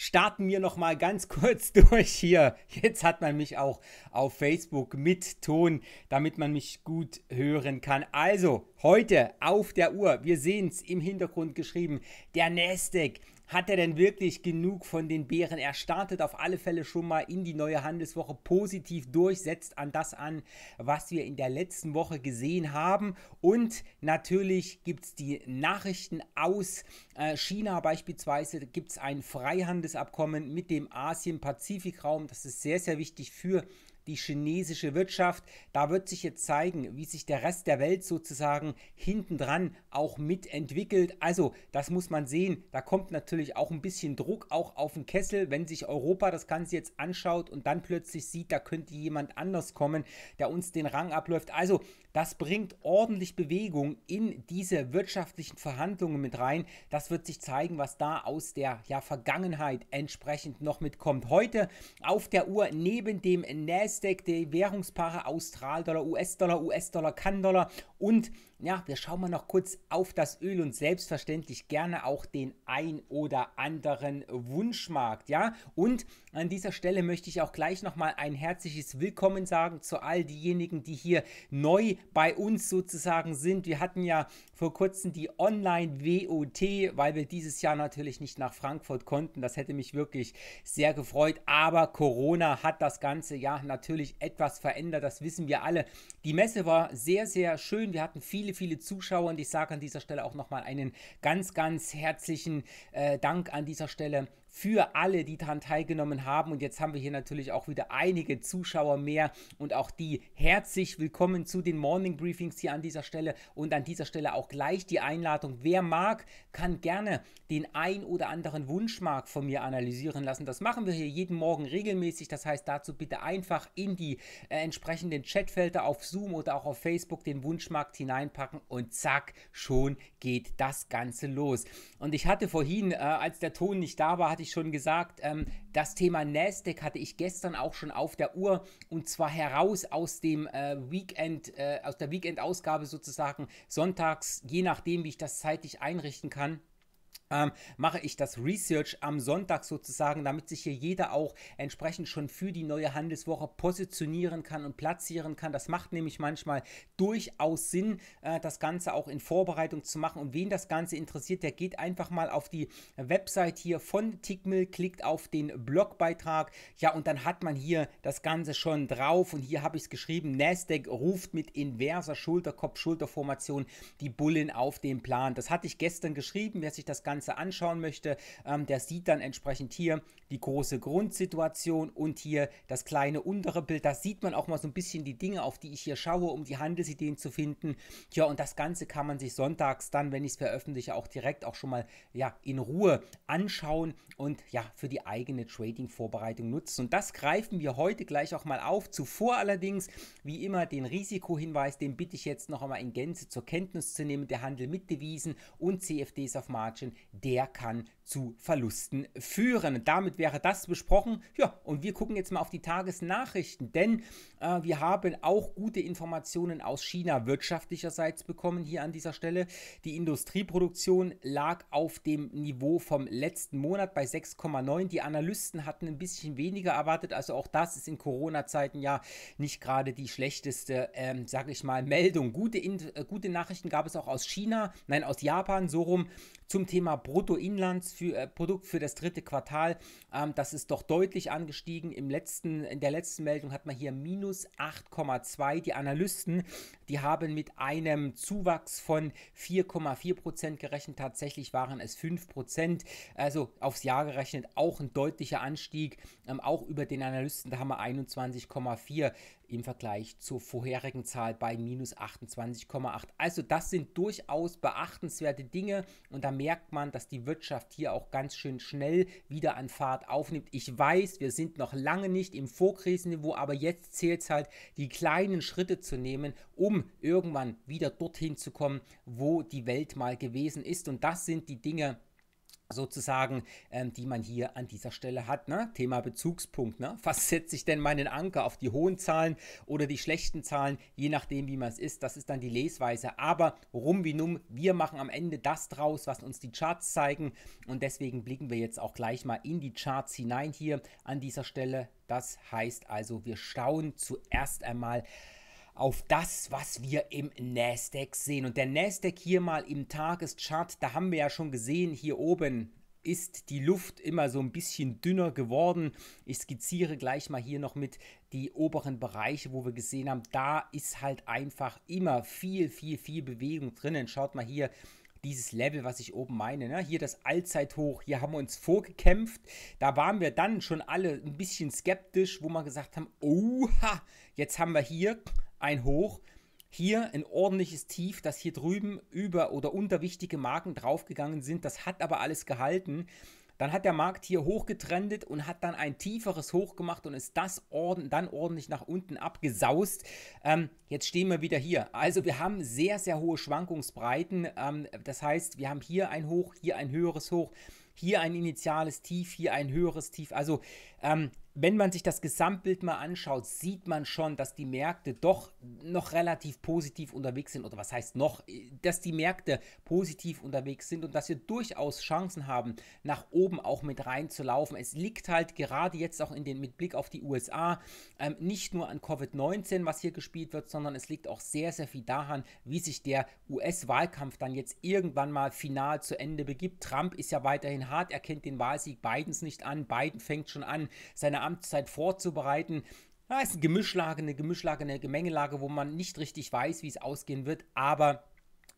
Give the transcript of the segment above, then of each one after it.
starten wir noch mal ganz kurz durch hier. Jetzt hat man mich auch auf Facebook mit Ton, damit man mich gut hören kann. Also, heute auf der Uhr, wir sehen es im Hintergrund geschrieben, der Nasdaq hat er denn wirklich genug von den Bären? Er startet auf alle Fälle schon mal in die neue Handelswoche positiv durch, setzt an das an, was wir in der letzten Woche gesehen haben. Und natürlich gibt es die Nachrichten aus äh, China beispielsweise. Gibt es ein Freihandelsabkommen mit dem Asien-Pazifik-Raum. Das ist sehr, sehr wichtig für die die chinesische Wirtschaft. Da wird sich jetzt zeigen, wie sich der Rest der Welt sozusagen hintendran auch mitentwickelt. Also das muss man sehen. Da kommt natürlich auch ein bisschen Druck auch auf den Kessel, wenn sich Europa das Ganze jetzt anschaut und dann plötzlich sieht, da könnte jemand anders kommen, der uns den Rang abläuft. Also das bringt ordentlich Bewegung in diese wirtschaftlichen Verhandlungen mit rein. Das wird sich zeigen, was da aus der ja, Vergangenheit entsprechend noch mitkommt. Heute auf der Uhr neben dem NAS Nasdaq die Währungspaare Australdollar, US-Dollar, US-Dollar, Kann-Dollar und ja, wir schauen mal noch kurz auf das Öl und selbstverständlich gerne auch den ein oder anderen Wunschmarkt. Ja, und an dieser Stelle möchte ich auch gleich nochmal ein herzliches Willkommen sagen zu all diejenigen, die hier neu bei uns sozusagen sind. Wir hatten ja vor kurzem die Online-WOT, weil wir dieses Jahr natürlich nicht nach Frankfurt konnten. Das hätte mich wirklich sehr gefreut. Aber Corona hat das ganze Jahr natürlich etwas verändert. Das wissen wir alle. Die Messe war sehr, sehr schön. Wir hatten viele viele, viele Zuschauer. Und ich sage an dieser Stelle auch nochmal einen ganz, ganz herzlichen äh, Dank an dieser Stelle für alle, die daran teilgenommen haben. Und jetzt haben wir hier natürlich auch wieder einige Zuschauer mehr und auch die herzlich willkommen zu den Morning Briefings hier an dieser Stelle und an dieser Stelle auch gleich die Einladung. Wer mag, kann gerne den ein oder anderen Wunschmark von mir analysieren lassen. Das machen wir hier jeden Morgen regelmäßig. Das heißt, dazu bitte einfach in die äh, entsprechenden Chatfelder auf Zoom oder auch auf Facebook den Wunschmarkt hineinpacken und zack, schon geht das Ganze los. Und ich hatte vorhin, äh, als der Ton nicht da war, hatte ich schon gesagt, ähm, das Thema Nasdaq hatte ich gestern auch schon auf der Uhr und zwar heraus aus dem äh, Weekend, äh, aus der Weekend-Ausgabe sozusagen sonntags, je nachdem, wie ich das zeitlich einrichten kann ähm, mache ich das Research am Sonntag sozusagen, damit sich hier jeder auch entsprechend schon für die neue Handelswoche positionieren kann und platzieren kann. Das macht nämlich manchmal durchaus Sinn, äh, das Ganze auch in Vorbereitung zu machen. Und wen das Ganze interessiert, der geht einfach mal auf die Website hier von Tickmill, klickt auf den Blogbeitrag. Ja, und dann hat man hier das Ganze schon drauf. Und hier habe ich es geschrieben, Nasdaq ruft mit inverser Schulterkopf-Schulterformation die Bullen auf den Plan. Das hatte ich gestern geschrieben, wer sich das Ganze Ganze anschauen möchte, ähm, der sieht dann entsprechend hier die große Grundsituation und hier das kleine untere Bild. Da sieht man auch mal so ein bisschen die Dinge, auf die ich hier schaue, um die Handelsideen zu finden. Ja, und das Ganze kann man sich sonntags dann, wenn ich es veröffentliche, auch direkt auch schon mal ja, in Ruhe anschauen und ja, für die eigene Trading-Vorbereitung nutzen. Und das greifen wir heute gleich auch mal auf. Zuvor allerdings, wie immer, den Risikohinweis, den bitte ich jetzt noch einmal in Gänze zur Kenntnis zu nehmen. Der Handel mit Devisen und CFDs auf Margin der kann zu Verlusten führen. damit wäre das besprochen. Ja, und wir gucken jetzt mal auf die Tagesnachrichten, denn äh, wir haben auch gute Informationen aus China wirtschaftlicherseits bekommen hier an dieser Stelle. Die Industrieproduktion lag auf dem Niveau vom letzten Monat bei 6,9. Die Analysten hatten ein bisschen weniger erwartet, also auch das ist in Corona-Zeiten ja nicht gerade die schlechteste, ähm, sag ich mal, Meldung. Gute, in, äh, gute Nachrichten gab es auch aus China, nein, aus Japan, so rum zum Thema Bruttoinlandsprodukt äh, für das dritte Quartal, ähm, das ist doch deutlich angestiegen. Im letzten, in der letzten Meldung hat man hier minus 8,2. Die Analysten, die haben mit einem Zuwachs von 4,4 Prozent gerechnet. Tatsächlich waren es 5 Prozent. Also aufs Jahr gerechnet auch ein deutlicher Anstieg, ähm, auch über den Analysten. Da haben wir 21,4 im Vergleich zur vorherigen Zahl bei minus 28,8. Also das sind durchaus beachtenswerte Dinge und da merkt man, dass die Wirtschaft hier auch ganz schön schnell wieder an Fahrt aufnimmt. Ich weiß, wir sind noch lange nicht im Vorkrisenniveau, aber jetzt zählt es halt, die kleinen Schritte zu nehmen, um irgendwann wieder dorthin zu kommen, wo die Welt mal gewesen ist. Und das sind die Dinge, sozusagen, ähm, die man hier an dieser Stelle hat. Ne? Thema Bezugspunkt. Ne? Fast setze ich denn meinen Anker auf die hohen Zahlen oder die schlechten Zahlen, je nachdem, wie man es ist. Das ist dann die Lesweise. Aber rum wie num, wir machen am Ende das draus, was uns die Charts zeigen. Und deswegen blicken wir jetzt auch gleich mal in die Charts hinein hier an dieser Stelle. Das heißt also, wir schauen zuerst einmal auf das, was wir im Nasdaq sehen. Und der Nasdaq hier mal im Tageschart, da haben wir ja schon gesehen, hier oben ist die Luft immer so ein bisschen dünner geworden. Ich skizziere gleich mal hier noch mit die oberen Bereiche, wo wir gesehen haben, da ist halt einfach immer viel, viel, viel Bewegung drinnen. Schaut mal hier, dieses Level, was ich oben meine. Ne? Hier das Allzeithoch, hier haben wir uns vorgekämpft. Da waren wir dann schon alle ein bisschen skeptisch, wo wir gesagt haben, oha, jetzt haben wir hier ein Hoch. Hier ein ordentliches Tief, das hier drüben über oder unter wichtige Marken draufgegangen sind. Das hat aber alles gehalten. Dann hat der Markt hier hochgetrendet und hat dann ein tieferes Hoch gemacht und ist das ord dann ordentlich nach unten abgesaust. Ähm, jetzt stehen wir wieder hier. Also wir haben sehr, sehr hohe Schwankungsbreiten. Ähm, das heißt, wir haben hier ein Hoch, hier ein höheres Hoch, hier ein initiales Tief, hier ein höheres Tief. Also ähm, wenn man sich das Gesamtbild mal anschaut, sieht man schon, dass die Märkte doch noch relativ positiv unterwegs sind. Oder was heißt noch, dass die Märkte positiv unterwegs sind und dass wir durchaus Chancen haben, nach oben auch mit reinzulaufen. Es liegt halt gerade jetzt auch in den, mit Blick auf die USA ähm, nicht nur an Covid-19, was hier gespielt wird, sondern es liegt auch sehr, sehr viel daran, wie sich der US-Wahlkampf dann jetzt irgendwann mal final zu Ende begibt. Trump ist ja weiterhin hart, er kennt den Wahlsieg Bidens nicht an. Biden fängt schon an, seine Amtszeit vorzubereiten. Da ist eine Gemischlage, eine Gemischlage, eine Gemengelage, wo man nicht richtig weiß, wie es ausgehen wird, aber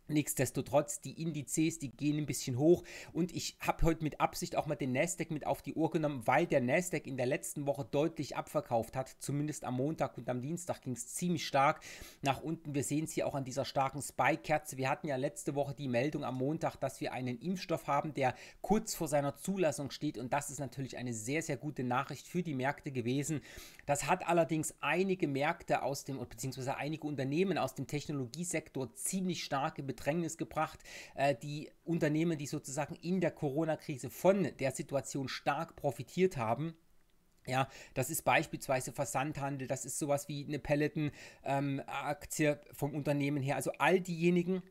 Nichtsdestotrotz, die Indizes, die gehen ein bisschen hoch und ich habe heute mit Absicht auch mal den Nasdaq mit auf die Uhr genommen, weil der Nasdaq in der letzten Woche deutlich abverkauft hat, zumindest am Montag und am Dienstag ging es ziemlich stark nach unten. Wir sehen es hier auch an dieser starken Spike-Kerze. Wir hatten ja letzte Woche die Meldung am Montag, dass wir einen Impfstoff haben, der kurz vor seiner Zulassung steht und das ist natürlich eine sehr, sehr gute Nachricht für die Märkte gewesen. Das hat allerdings einige Märkte aus dem, beziehungsweise einige Unternehmen aus dem Technologiesektor ziemlich stark in Bedrängnis gebracht. Äh, die Unternehmen, die sozusagen in der Corona-Krise von der Situation stark profitiert haben, ja, das ist beispielsweise Versandhandel, das ist sowas wie eine Peloton-Aktie ähm, vom Unternehmen her. Also all diejenigen,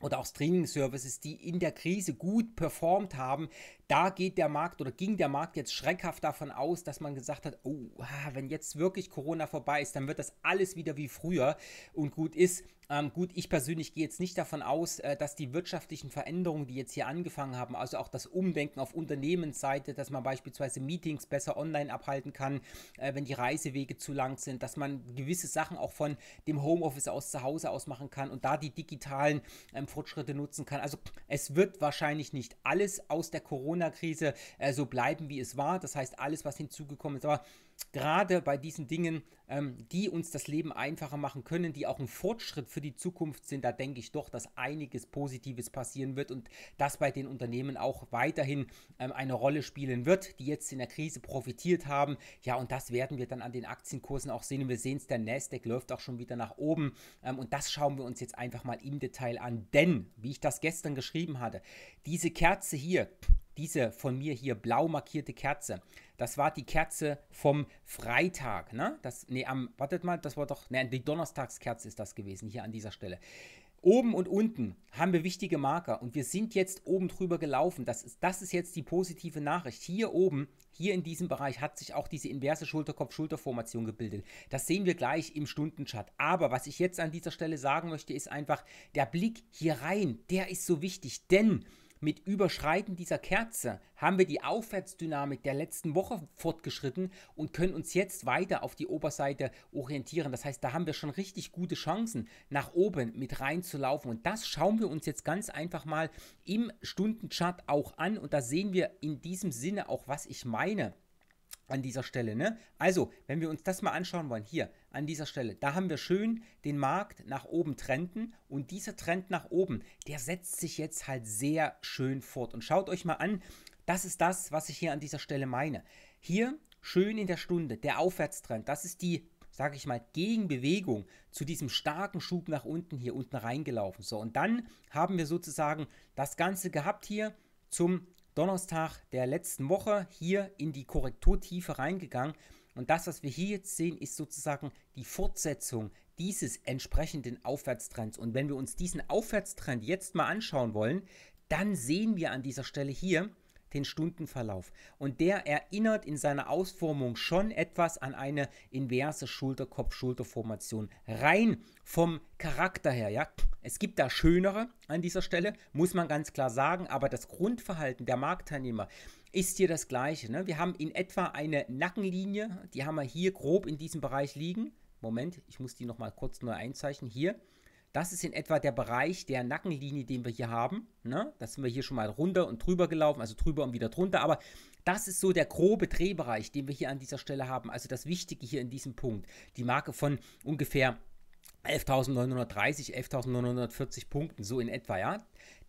oder auch Streaming-Services, die in der Krise gut performt haben, da geht der Markt oder ging der Markt jetzt schreckhaft davon aus, dass man gesagt hat, oh, wenn jetzt wirklich Corona vorbei ist, dann wird das alles wieder wie früher und gut ist. Ähm, gut, ich persönlich gehe jetzt nicht davon aus, äh, dass die wirtschaftlichen Veränderungen, die jetzt hier angefangen haben, also auch das Umdenken auf Unternehmensseite, dass man beispielsweise Meetings besser online abhalten kann, äh, wenn die Reisewege zu lang sind, dass man gewisse Sachen auch von dem Homeoffice aus zu Hause aus machen kann und da die digitalen ähm, Fortschritte nutzen kann. Also es wird wahrscheinlich nicht alles aus der Corona Corona-Krise äh, so bleiben, wie es war. Das heißt, alles, was hinzugekommen ist, aber gerade bei diesen Dingen, ähm, die uns das Leben einfacher machen können, die auch ein Fortschritt für die Zukunft sind, da denke ich doch, dass einiges Positives passieren wird und das bei den Unternehmen auch weiterhin ähm, eine Rolle spielen wird, die jetzt in der Krise profitiert haben. Ja, und das werden wir dann an den Aktienkursen auch sehen. Und wir sehen es, der Nasdaq läuft auch schon wieder nach oben ähm, und das schauen wir uns jetzt einfach mal im Detail an. Denn, wie ich das gestern geschrieben hatte, diese Kerze hier, diese von mir hier blau markierte Kerze, das war die Kerze vom Freitag, ne? Das, nee, am, wartet mal, das war doch, ne, die Donnerstagskerze ist das gewesen, hier an dieser Stelle. Oben und unten haben wir wichtige Marker und wir sind jetzt oben drüber gelaufen. Das ist, das ist jetzt die positive Nachricht. Hier oben, hier in diesem Bereich hat sich auch diese inverse Schulterkopf-Schulterformation gebildet. Das sehen wir gleich im Stundenchart. Aber was ich jetzt an dieser Stelle sagen möchte, ist einfach, der Blick hier rein, der ist so wichtig, denn mit Überschreiten dieser Kerze haben wir die Aufwärtsdynamik der letzten Woche fortgeschritten und können uns jetzt weiter auf die Oberseite orientieren. Das heißt, da haben wir schon richtig gute Chancen, nach oben mit reinzulaufen. Und das schauen wir uns jetzt ganz einfach mal im Stundenchart auch an. Und da sehen wir in diesem Sinne auch, was ich meine an dieser Stelle. Ne? Also, wenn wir uns das mal anschauen wollen, hier an dieser Stelle. Da haben wir schön den Markt nach oben trenden und dieser Trend nach oben, der setzt sich jetzt halt sehr schön fort. Und schaut euch mal an, das ist das, was ich hier an dieser Stelle meine. Hier schön in der Stunde, der Aufwärtstrend, das ist die sage ich mal, Gegenbewegung zu diesem starken Schub nach unten hier unten reingelaufen. So, und dann haben wir sozusagen das Ganze gehabt hier zum Donnerstag der letzten Woche hier in die Korrekturtiefe reingegangen und das, was wir hier jetzt sehen, ist sozusagen die Fortsetzung dieses entsprechenden Aufwärtstrends. Und wenn wir uns diesen Aufwärtstrend jetzt mal anschauen wollen, dann sehen wir an dieser Stelle hier den Stundenverlauf. Und der erinnert in seiner Ausformung schon etwas an eine inverse Schulterkopf-Schulterformation. Rein vom Charakter her, ja. Es gibt da schönere an dieser Stelle, muss man ganz klar sagen, aber das Grundverhalten der Marktteilnehmer, ist hier das gleiche. Ne? Wir haben in etwa eine Nackenlinie, die haben wir hier grob in diesem Bereich liegen. Moment, ich muss die nochmal kurz neu einzeichnen. Hier, das ist in etwa der Bereich der Nackenlinie, den wir hier haben. Ne? Das sind wir hier schon mal runter und drüber gelaufen, also drüber und wieder drunter. Aber das ist so der grobe Drehbereich, den wir hier an dieser Stelle haben. Also das Wichtige hier in diesem Punkt. Die Marke von ungefähr 11.930, 11.940 Punkten, so in etwa, ja.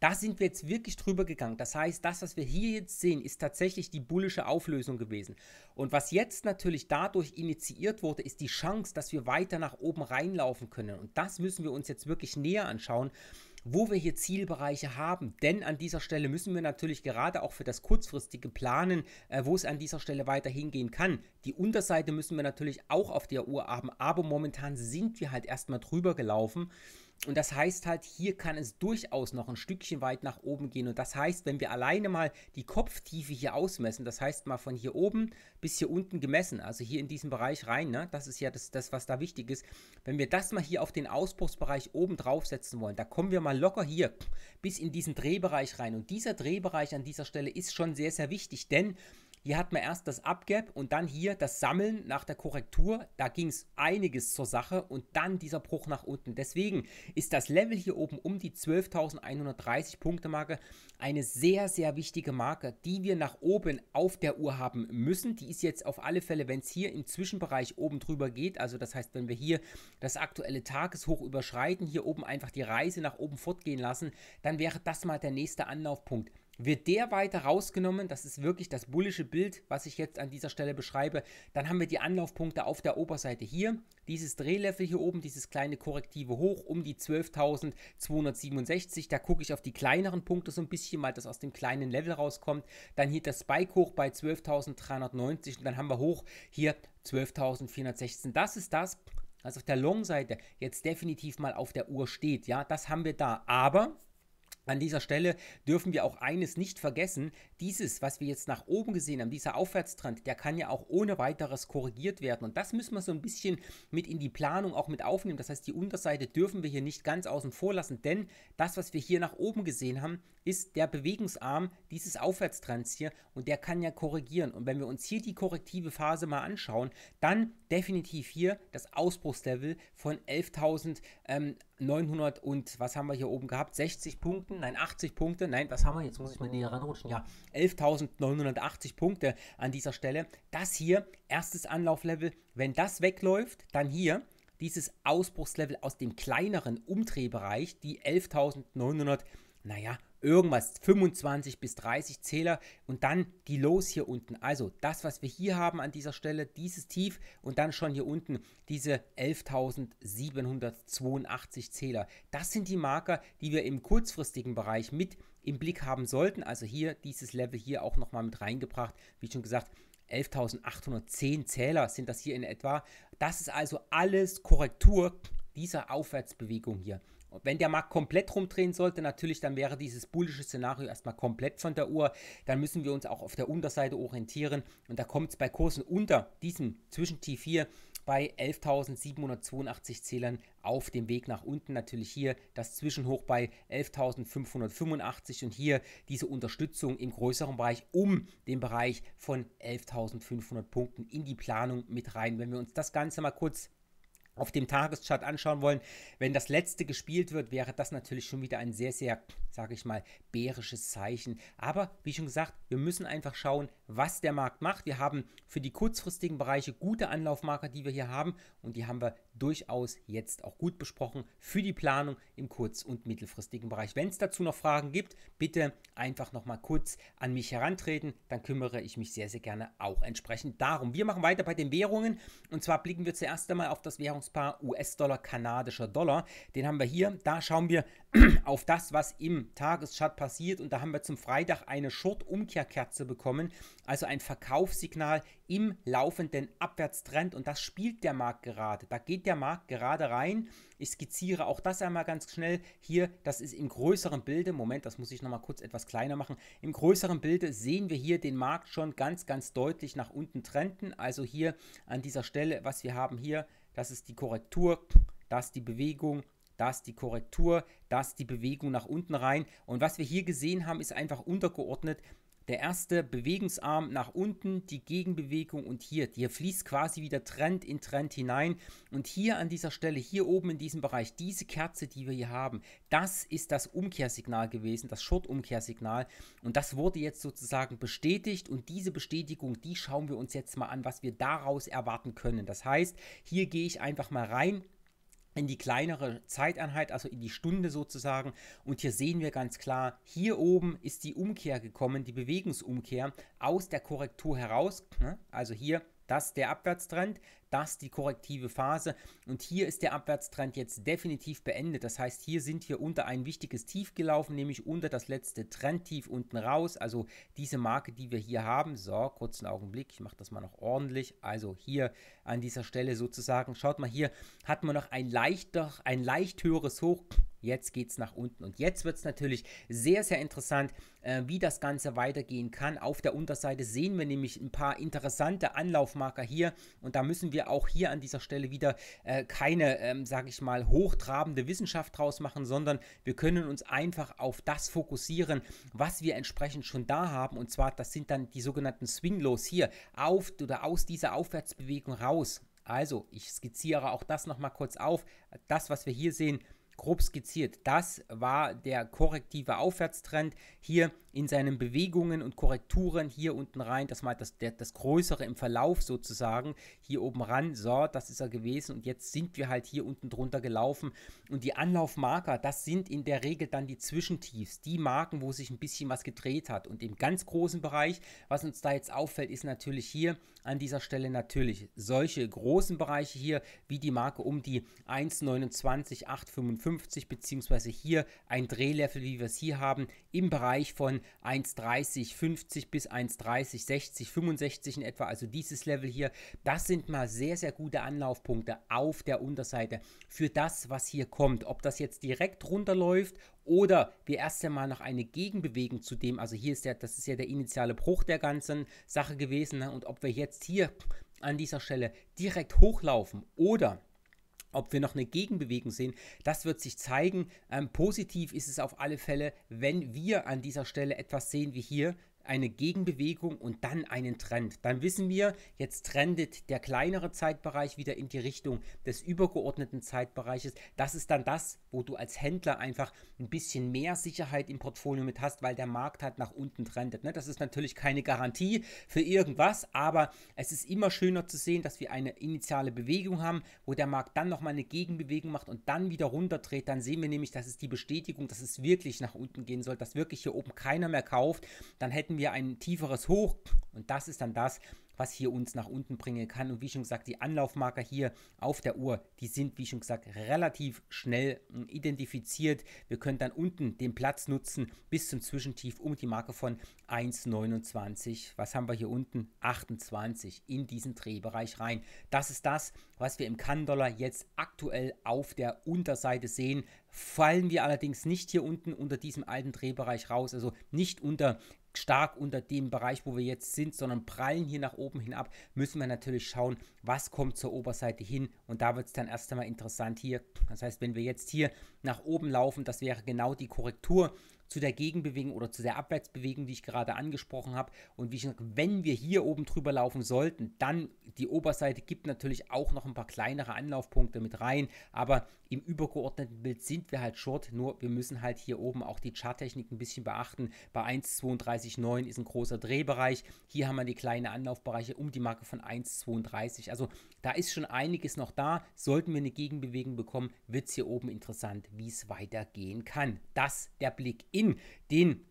Da sind wir jetzt wirklich drüber gegangen. Das heißt, das, was wir hier jetzt sehen, ist tatsächlich die bullische Auflösung gewesen. Und was jetzt natürlich dadurch initiiert wurde, ist die Chance, dass wir weiter nach oben reinlaufen können. Und das müssen wir uns jetzt wirklich näher anschauen wo wir hier Zielbereiche haben. Denn an dieser Stelle müssen wir natürlich gerade auch für das kurzfristige Planen, äh, wo es an dieser Stelle weiter hingehen kann. Die Unterseite müssen wir natürlich auch auf der Uhr haben, aber momentan sind wir halt erstmal drüber gelaufen. Und das heißt halt, hier kann es durchaus noch ein Stückchen weit nach oben gehen. Und das heißt, wenn wir alleine mal die Kopftiefe hier ausmessen, das heißt mal von hier oben bis hier unten gemessen, also hier in diesen Bereich rein, ne? das ist ja das, das, was da wichtig ist. Wenn wir das mal hier auf den Ausbruchsbereich oben draufsetzen wollen, da kommen wir mal locker hier bis in diesen Drehbereich rein. Und dieser Drehbereich an dieser Stelle ist schon sehr, sehr wichtig, denn hier hat man erst das Abgap und dann hier das Sammeln nach der Korrektur. Da ging es einiges zur Sache und dann dieser Bruch nach unten. Deswegen ist das Level hier oben um die 12.130 Punkte Marke eine sehr, sehr wichtige Marke, die wir nach oben auf der Uhr haben müssen. Die ist jetzt auf alle Fälle, wenn es hier im Zwischenbereich oben drüber geht, also das heißt, wenn wir hier das aktuelle Tageshoch überschreiten, hier oben einfach die Reise nach oben fortgehen lassen, dann wäre das mal der nächste Anlaufpunkt. Wird der weiter rausgenommen, das ist wirklich das bullische Bild, was ich jetzt an dieser Stelle beschreibe, dann haben wir die Anlaufpunkte auf der Oberseite hier, dieses Drehlevel hier oben, dieses kleine Korrektive hoch um die 12.267, da gucke ich auf die kleineren Punkte so ein bisschen mal, das aus dem kleinen Level rauskommt, dann hier das Spike hoch bei 12.390 und dann haben wir hoch hier 12.416, das ist das, was auf der Long-Seite jetzt definitiv mal auf der Uhr steht, ja, das haben wir da, aber an dieser Stelle dürfen wir auch eines nicht vergessen. Dieses, was wir jetzt nach oben gesehen haben, dieser Aufwärtstrend, der kann ja auch ohne weiteres korrigiert werden. Und das müssen wir so ein bisschen mit in die Planung auch mit aufnehmen. Das heißt, die Unterseite dürfen wir hier nicht ganz außen vor lassen, denn das, was wir hier nach oben gesehen haben, ist der Bewegungsarm dieses Aufwärtstrends hier und der kann ja korrigieren. Und wenn wir uns hier die korrektive Phase mal anschauen, dann definitiv hier das Ausbruchslevel von 11.000. Ähm, 900 und was haben wir hier oben gehabt? 60 Punkte, nein, 80 Punkte, nein, was haben wir? Jetzt muss ich mal näher ranrutschen. Ja, 11.980 Punkte an dieser Stelle. Das hier, erstes Anlauflevel. Wenn das wegläuft, dann hier dieses Ausbruchslevel aus dem kleineren Umdrehbereich, die 11.900, naja, irgendwas 25 bis 30 Zähler und dann die Lows hier unten. Also das, was wir hier haben an dieser Stelle, dieses Tief und dann schon hier unten diese 11.782 Zähler. Das sind die Marker, die wir im kurzfristigen Bereich mit im Blick haben sollten. Also hier dieses Level hier auch nochmal mit reingebracht. Wie schon gesagt, 11.810 Zähler sind das hier in etwa. Das ist also alles Korrektur dieser Aufwärtsbewegung hier. Und wenn der Markt komplett rumdrehen sollte, natürlich, dann wäre dieses bullische Szenario erstmal komplett von der Uhr. Dann müssen wir uns auch auf der Unterseite orientieren. Und da kommt es bei Kursen unter diesem Zwischentief hier bei 11.782 Zählern auf dem Weg nach unten. Natürlich hier das Zwischenhoch bei 11.585 und hier diese Unterstützung im größeren Bereich um den Bereich von 11.500 Punkten in die Planung mit rein. Wenn wir uns das Ganze mal kurz auf dem Tageschart anschauen wollen, wenn das letzte gespielt wird, wäre das natürlich schon wieder ein sehr, sehr, sage ich mal, bärisches Zeichen. Aber wie schon gesagt, wir müssen einfach schauen, was der Markt macht. Wir haben für die kurzfristigen Bereiche gute Anlaufmarker, die wir hier haben und die haben wir durchaus jetzt auch gut besprochen für die Planung im kurz- und mittelfristigen Bereich. Wenn es dazu noch Fragen gibt, bitte einfach nochmal kurz an mich herantreten, dann kümmere ich mich sehr, sehr gerne auch entsprechend darum. Wir machen weiter bei den Währungen und zwar blicken wir zuerst einmal auf das Währungspaar US-Dollar, kanadischer Dollar. Den haben wir hier, da schauen wir auf das, was im Tageschart passiert. Und da haben wir zum Freitag eine Short-Umkehrkerze bekommen, also ein Verkaufssignal im laufenden Abwärtstrend. Und das spielt der Markt gerade. Da geht der Markt gerade rein. Ich skizziere auch das einmal ganz schnell. Hier, das ist im größeren Bilde. Moment, das muss ich nochmal kurz etwas kleiner machen. Im größeren Bilde sehen wir hier den Markt schon ganz, ganz deutlich nach unten trenden. Also hier an dieser Stelle, was wir haben hier, das ist die Korrektur, das ist die Bewegung, das ist die Korrektur, das ist die Bewegung nach unten rein. Und was wir hier gesehen haben, ist einfach untergeordnet. Der erste Bewegungsarm nach unten, die Gegenbewegung und hier, hier fließt quasi wieder Trend in Trend hinein. Und hier an dieser Stelle, hier oben in diesem Bereich, diese Kerze, die wir hier haben, das ist das Umkehrsignal gewesen, das Short-Umkehrsignal. Und das wurde jetzt sozusagen bestätigt. Und diese Bestätigung, die schauen wir uns jetzt mal an, was wir daraus erwarten können. Das heißt, hier gehe ich einfach mal rein in die kleinere Zeiteinheit, also in die Stunde sozusagen. Und hier sehen wir ganz klar, hier oben ist die Umkehr gekommen, die Bewegungsumkehr aus der Korrektur heraus. Ne? Also hier das ist der Abwärtstrend, das ist die korrektive Phase und hier ist der Abwärtstrend jetzt definitiv beendet. Das heißt, hier sind wir unter ein wichtiges Tief gelaufen, nämlich unter das letzte Trendtief unten raus. Also diese Marke, die wir hier haben. So, kurzen Augenblick, ich mache das mal noch ordentlich. Also hier an dieser Stelle sozusagen, schaut mal hier, hat man noch ein, leichter, ein leicht höheres Hoch Jetzt geht es nach unten. Und jetzt wird es natürlich sehr, sehr interessant, äh, wie das Ganze weitergehen kann. Auf der Unterseite sehen wir nämlich ein paar interessante Anlaufmarker hier. Und da müssen wir auch hier an dieser Stelle wieder äh, keine, ähm, sage ich mal, hochtrabende Wissenschaft draus machen, sondern wir können uns einfach auf das fokussieren, was wir entsprechend schon da haben. Und zwar, das sind dann die sogenannten Swinglows hier auf oder aus dieser Aufwärtsbewegung raus. Also, ich skizziere auch das nochmal kurz auf. Das, was wir hier sehen, grob skizziert. Das war der korrektive Aufwärtstrend. Hier in seinen Bewegungen und Korrekturen hier unten rein, das mal das, der, das Größere im Verlauf sozusagen, hier oben ran, so, das ist er gewesen und jetzt sind wir halt hier unten drunter gelaufen und die Anlaufmarker, das sind in der Regel dann die Zwischentiefs, die Marken, wo sich ein bisschen was gedreht hat und im ganz großen Bereich, was uns da jetzt auffällt, ist natürlich hier an dieser Stelle natürlich solche großen Bereiche hier, wie die Marke um die 1,29,855 beziehungsweise hier ein Drehlevel, wie wir es hier haben, im Bereich von 1,30, 50 bis 1,30, 60, 65 in etwa, also dieses Level hier, das sind mal sehr, sehr gute Anlaufpunkte auf der Unterseite für das, was hier kommt. Ob das jetzt direkt runterläuft oder wir erst einmal noch eine Gegenbewegung zu dem, also hier ist der, das ist ja der initiale Bruch der ganzen Sache gewesen ne? und ob wir jetzt hier an dieser Stelle direkt hochlaufen oder ob wir noch eine Gegenbewegung sehen, das wird sich zeigen. Ähm, positiv ist es auf alle Fälle, wenn wir an dieser Stelle etwas sehen wie hier, eine Gegenbewegung und dann einen Trend. Dann wissen wir, jetzt trendet der kleinere Zeitbereich wieder in die Richtung des übergeordneten Zeitbereiches. Das ist dann das, wo du als Händler einfach ein bisschen mehr Sicherheit im Portfolio mit hast, weil der Markt halt nach unten trendet. Ne? Das ist natürlich keine Garantie für irgendwas, aber es ist immer schöner zu sehen, dass wir eine initiale Bewegung haben, wo der Markt dann nochmal eine Gegenbewegung macht und dann wieder runterdreht. Dann sehen wir nämlich, dass es die Bestätigung, dass es wirklich nach unten gehen soll, dass wirklich hier oben keiner mehr kauft. Dann hätten hätten wir ein tieferes Hoch und das ist dann das, was hier uns nach unten bringen kann. Und wie schon gesagt, die Anlaufmarker hier auf der Uhr, die sind, wie schon gesagt, relativ schnell hm, identifiziert. Wir können dann unten den Platz nutzen bis zum Zwischentief um die Marke von 1,29. Was haben wir hier unten? 28 in diesen Drehbereich rein. Das ist das, was wir im kann jetzt aktuell auf der Unterseite sehen. Fallen wir allerdings nicht hier unten unter diesem alten Drehbereich raus, also nicht unter stark unter dem Bereich, wo wir jetzt sind, sondern prallen hier nach oben hin ab, müssen wir natürlich schauen, was kommt zur Oberseite hin. Und da wird es dann erst einmal interessant hier. Das heißt, wenn wir jetzt hier nach oben laufen, das wäre genau die Korrektur, zu der Gegenbewegung oder zu der Abwärtsbewegung, die ich gerade angesprochen habe. Und wie ich wenn wir hier oben drüber laufen sollten, dann die Oberseite gibt natürlich auch noch ein paar kleinere Anlaufpunkte mit rein. Aber im übergeordneten Bild sind wir halt short, nur wir müssen halt hier oben auch die Charttechnik ein bisschen beachten. Bei 1,32,9 ist ein großer Drehbereich. Hier haben wir die kleinen Anlaufbereiche um die Marke von 1,32. Also da ist schon einiges noch da. Sollten wir eine Gegenbewegung bekommen, wird es hier oben interessant, wie es weitergehen kann. Das der Blick in den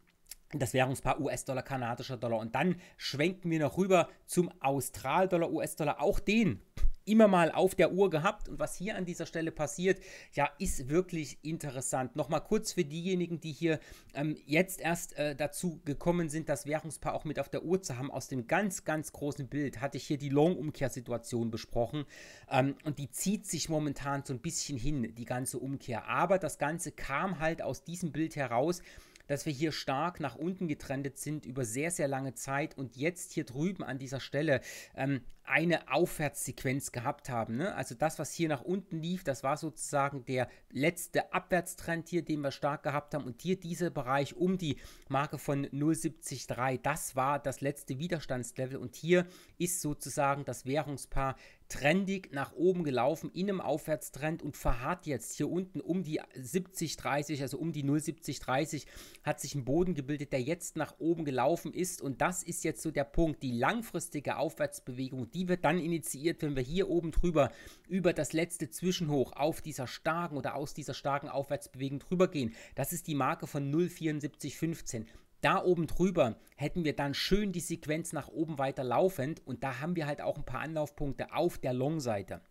das Währungspaar US-Dollar, kanadischer Dollar. Und dann schwenken wir noch rüber zum Austral-Dollar, US-Dollar. Auch den immer mal auf der Uhr gehabt. Und was hier an dieser Stelle passiert, ja, ist wirklich interessant. Nochmal kurz für diejenigen, die hier ähm, jetzt erst äh, dazu gekommen sind, das Währungspaar auch mit auf der Uhr zu haben. Aus dem ganz, ganz großen Bild hatte ich hier die Long-Umkehrsituation besprochen. Ähm, und die zieht sich momentan so ein bisschen hin, die ganze Umkehr. Aber das Ganze kam halt aus diesem Bild heraus dass wir hier stark nach unten getrendet sind über sehr, sehr lange Zeit und jetzt hier drüben an dieser Stelle ähm, eine Aufwärtssequenz gehabt haben. Ne? Also das, was hier nach unten lief, das war sozusagen der letzte Abwärtstrend hier, den wir stark gehabt haben. Und hier dieser Bereich um die Marke von 0,703, das war das letzte Widerstandslevel. Und hier ist sozusagen das Währungspaar trendig nach oben gelaufen in einem Aufwärtstrend und verharrt jetzt hier unten um die 70,30, also um die 0,7030 hat sich ein Boden gebildet, der jetzt nach oben gelaufen ist. Und das ist jetzt so der Punkt, die langfristige Aufwärtsbewegung, die die wird dann initiiert, wenn wir hier oben drüber über das letzte Zwischenhoch auf dieser starken oder aus dieser starken Aufwärtsbewegung drüber gehen. Das ist die Marke von 0,7415. Da oben drüber hätten wir dann schön die Sequenz nach oben weiter laufend und da haben wir halt auch ein paar Anlaufpunkte auf der Long-Seite.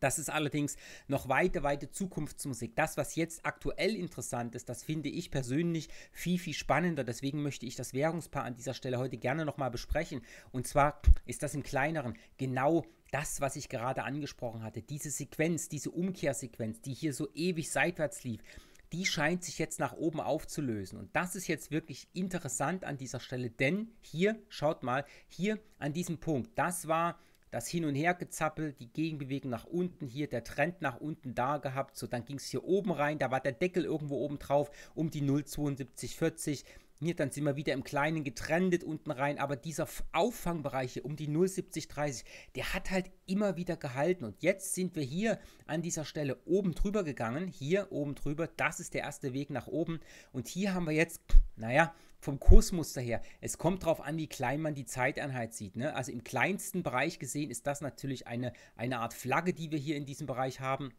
Das ist allerdings noch weite, weite Zukunftsmusik. Das, was jetzt aktuell interessant ist, das finde ich persönlich viel, viel spannender. Deswegen möchte ich das Währungspaar an dieser Stelle heute gerne nochmal besprechen. Und zwar ist das im kleineren genau das, was ich gerade angesprochen hatte. Diese Sequenz, diese Umkehrsequenz, die hier so ewig seitwärts lief die scheint sich jetzt nach oben aufzulösen. Und das ist jetzt wirklich interessant an dieser Stelle, denn hier, schaut mal, hier an diesem Punkt, das war das Hin- und Her gezappelt, die Gegenbewegung nach unten, hier der Trend nach unten da gehabt. So, dann ging es hier oben rein, da war der Deckel irgendwo oben drauf um die 0,7240. Hier, dann sind wir wieder im Kleinen getrendet unten rein, aber dieser Auffangbereich hier um die 0,7030, der hat halt immer wieder gehalten. Und jetzt sind wir hier an dieser Stelle oben drüber gegangen. Hier oben drüber, das ist der erste Weg nach oben. Und hier haben wir jetzt, naja, vom Kursmuster her, es kommt darauf an, wie klein man die Zeiteinheit sieht. Ne? Also im kleinsten Bereich gesehen ist das natürlich eine, eine Art Flagge, die wir hier in diesem Bereich haben.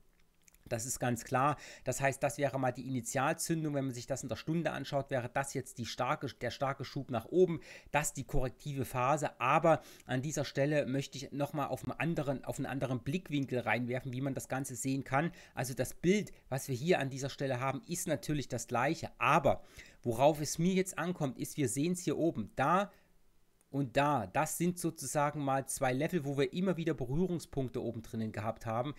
Das ist ganz klar. Das heißt, das wäre mal die Initialzündung. Wenn man sich das in der Stunde anschaut, wäre das jetzt die starke, der starke Schub nach oben. Das die korrektive Phase. Aber an dieser Stelle möchte ich nochmal auf, auf einen anderen Blickwinkel reinwerfen, wie man das Ganze sehen kann. Also das Bild, was wir hier an dieser Stelle haben, ist natürlich das gleiche. Aber Worauf es mir jetzt ankommt, ist, wir sehen es hier oben. Da und da, das sind sozusagen mal zwei Level, wo wir immer wieder Berührungspunkte oben drinnen gehabt haben.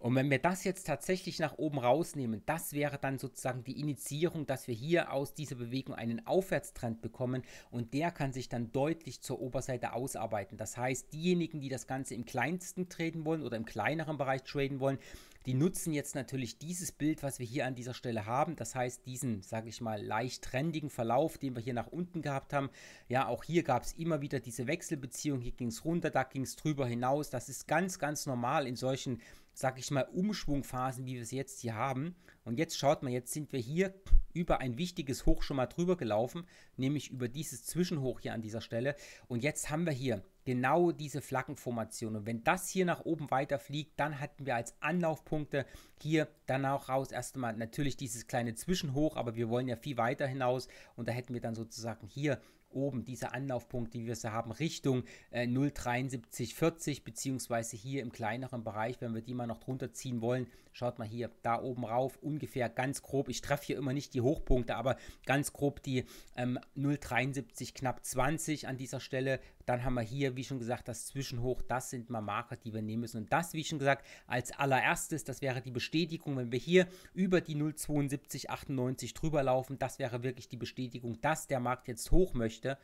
Und wenn wir das jetzt tatsächlich nach oben rausnehmen, das wäre dann sozusagen die Initiierung, dass wir hier aus dieser Bewegung einen Aufwärtstrend bekommen und der kann sich dann deutlich zur Oberseite ausarbeiten. Das heißt, diejenigen, die das Ganze im kleinsten treten wollen oder im kleineren Bereich traden wollen, die nutzen jetzt natürlich dieses Bild, was wir hier an dieser Stelle haben, das heißt diesen, sage ich mal, leicht trendigen Verlauf, den wir hier nach unten gehabt haben. Ja, auch hier gab es immer wieder diese Wechselbeziehung, hier ging es runter, da ging es drüber hinaus. Das ist ganz, ganz normal in solchen, sage ich mal, Umschwungphasen, wie wir es jetzt hier haben. Und jetzt schaut mal, jetzt sind wir hier über ein wichtiges Hoch schon mal drüber gelaufen, nämlich über dieses Zwischenhoch hier an dieser Stelle. Und jetzt haben wir hier genau diese Flaggenformation. Und wenn das hier nach oben weiterfliegt, dann hatten wir als Anlaufpunkte hier danach raus erstmal natürlich dieses kleine Zwischenhoch, aber wir wollen ja viel weiter hinaus und da hätten wir dann sozusagen hier oben diese Anlaufpunkte, die wir so haben, Richtung äh, 0,7340, beziehungsweise hier im kleineren Bereich, wenn wir die mal noch drunter ziehen wollen, schaut mal hier, da oben rauf, ungefähr ganz grob, ich treffe hier immer nicht die Hochpunkte, aber ganz grob die ähm, 0,73 knapp 20 an dieser Stelle dann haben wir hier, wie schon gesagt, das Zwischenhoch. Das sind mal Marker, die wir nehmen müssen. Und das, wie schon gesagt, als allererstes, das wäre die Bestätigung, wenn wir hier über die 0,7298 drüber laufen. Das wäre wirklich die Bestätigung, dass der Markt jetzt hoch möchte.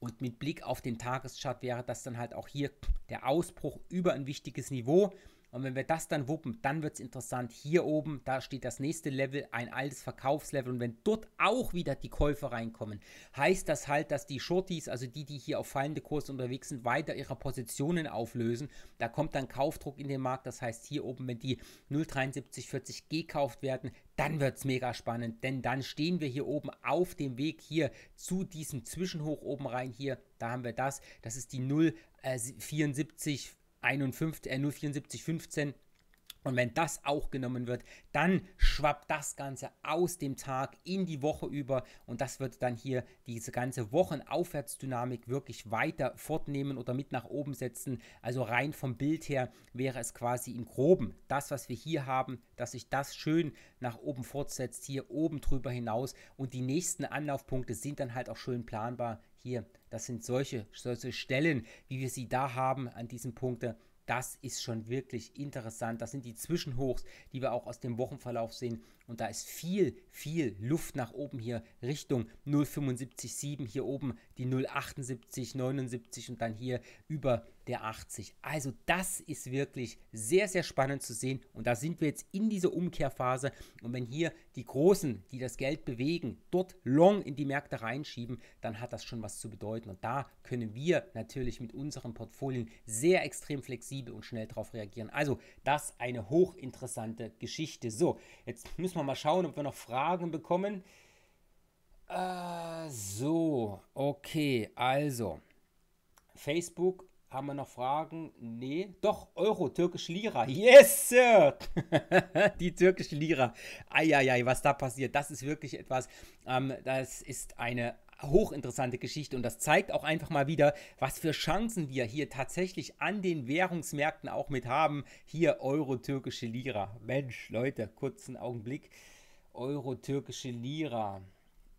Und mit Blick auf den Tageschart wäre das dann halt auch hier der Ausbruch über ein wichtiges Niveau. Und wenn wir das dann wuppen, dann wird es interessant. Hier oben, da steht das nächste Level, ein altes Verkaufslevel. Und wenn dort auch wieder die Käufer reinkommen, heißt das halt, dass die Shorties, also die, die hier auf fallende Kurse unterwegs sind, weiter ihre Positionen auflösen. Da kommt dann Kaufdruck in den Markt. Das heißt, hier oben, wenn die 0,7340 gekauft werden, dann wird es mega spannend, denn dann stehen wir hier oben auf dem Weg hier zu diesem Zwischenhoch oben rein hier. Da haben wir das. Das ist die 0,74. 51, äh, 07415. Und wenn das auch genommen wird, dann schwappt das Ganze aus dem Tag in die Woche über und das wird dann hier diese ganze Wochenaufwärtsdynamik wirklich weiter fortnehmen oder mit nach oben setzen. Also rein vom Bild her wäre es quasi im groben das, was wir hier haben, dass sich das schön nach oben fortsetzt, hier oben drüber hinaus und die nächsten Anlaufpunkte sind dann halt auch schön planbar hier, das sind solche, solche Stellen, wie wir sie da haben an diesen Punkten. Das ist schon wirklich interessant. Das sind die Zwischenhochs, die wir auch aus dem Wochenverlauf sehen. Und da ist viel, viel Luft nach oben hier Richtung 0,75,7. Hier oben die 0,78,79 und dann hier über der 80. Also das ist wirklich sehr, sehr spannend zu sehen und da sind wir jetzt in dieser Umkehrphase und wenn hier die Großen, die das Geld bewegen, dort long in die Märkte reinschieben, dann hat das schon was zu bedeuten und da können wir natürlich mit unseren Portfolien sehr extrem flexibel und schnell darauf reagieren. Also das eine hochinteressante Geschichte. So, jetzt müssen wir mal schauen, ob wir noch Fragen bekommen. Äh, so, okay, also Facebook haben wir noch Fragen? Nee. Doch, Euro, türkische Lira. Yes, Sir! die türkische Lira. Eieiei, was da passiert. Das ist wirklich etwas, ähm, das ist eine hochinteressante Geschichte und das zeigt auch einfach mal wieder, was für Chancen wir hier tatsächlich an den Währungsmärkten auch mit haben. Hier Euro, türkische Lira. Mensch, Leute, kurzen Augenblick. Euro, türkische Lira.